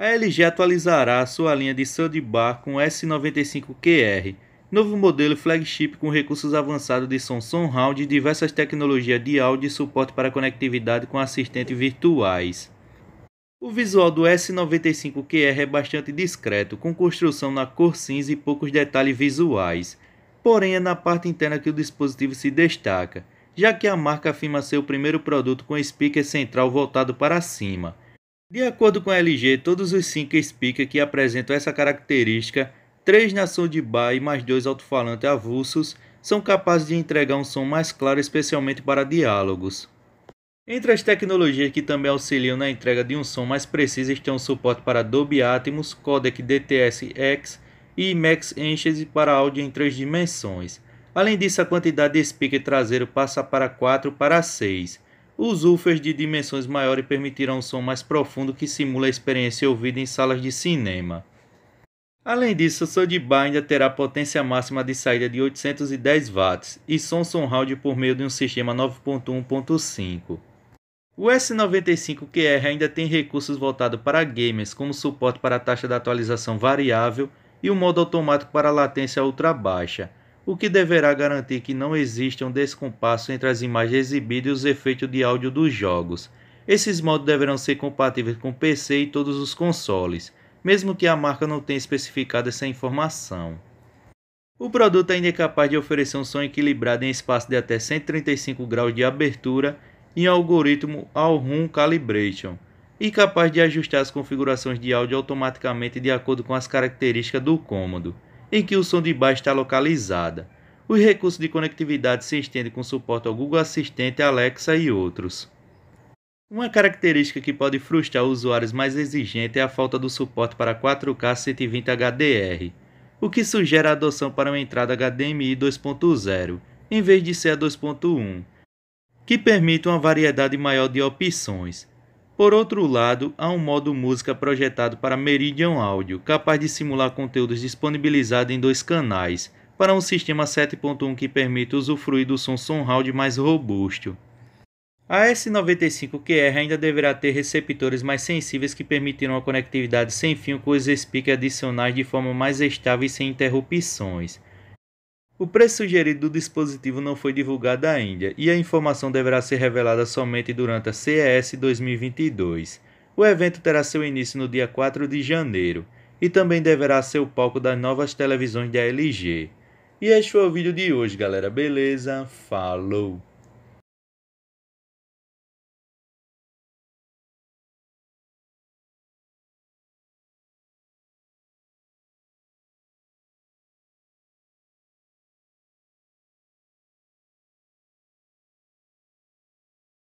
a LG atualizará sua linha de soundbar com S95QR, novo modelo flagship com recursos avançados de som surround e diversas tecnologias de áudio e suporte para conectividade com assistentes virtuais. O visual do S95QR é bastante discreto, com construção na cor cinza e poucos detalhes visuais. Porém, é na parte interna que o dispositivo se destaca, já que a marca afirma ser o primeiro produto com speaker central voltado para cima. De acordo com a LG, todos os 5 speakers que apresentam essa característica, 3 na som de bar e mais 2 alto-falantes avulsos, são capazes de entregar um som mais claro, especialmente para diálogos. Entre as tecnologias que também auxiliam na entrega de um som mais preciso estão o suporte para Dolby Atmos, codec DTS-X e IMAX Enches para áudio em três dimensões. Além disso, a quantidade de speaker traseiro passa para 4 para 6. Os woofers de dimensões maiores permitirão um som mais profundo que simula a experiência ouvida em salas de cinema. Além disso, o Sodibar ainda terá potência máxima de saída de 810 watts e som surround por meio de um sistema 9.1.5. O S95QR ainda tem recursos voltados para gamers, como suporte para a taxa de atualização variável e o modo automático para latência ultra baixa o que deverá garantir que não exista um descompasso entre as imagens exibidas e os efeitos de áudio dos jogos. Esses modos deverão ser compatíveis com PC e todos os consoles, mesmo que a marca não tenha especificado essa informação. O produto ainda é capaz de oferecer um som equilibrado em espaço de até 135 graus de abertura em algoritmo All-Room Calibration e capaz de ajustar as configurações de áudio automaticamente de acordo com as características do cômodo em que o som de baixo está localizada. Os recursos de conectividade se estendem com suporte ao Google Assistente, Alexa e outros. Uma característica que pode frustrar usuários mais exigentes é a falta do suporte para 4K 120 HDR, o que sugere a adoção para uma entrada HDMI 2.0, em vez de ser a 2.1, que permite uma variedade maior de opções, por outro lado, há um modo música projetado para Meridian Audio, capaz de simular conteúdos disponibilizados em dois canais, para um sistema 7.1 que permite usufruir do som surround mais robusto. A S95QR ainda deverá ter receptores mais sensíveis que permitirão a conectividade sem fio com os speakers adicionais de forma mais estável e sem interrupções. O preço sugerido do dispositivo não foi divulgado ainda e a informação deverá ser revelada somente durante a CES 2022. O evento terá seu início no dia 4 de janeiro e também deverá ser o palco das novas televisões da LG. E este foi o vídeo de hoje, galera. Beleza? Falou!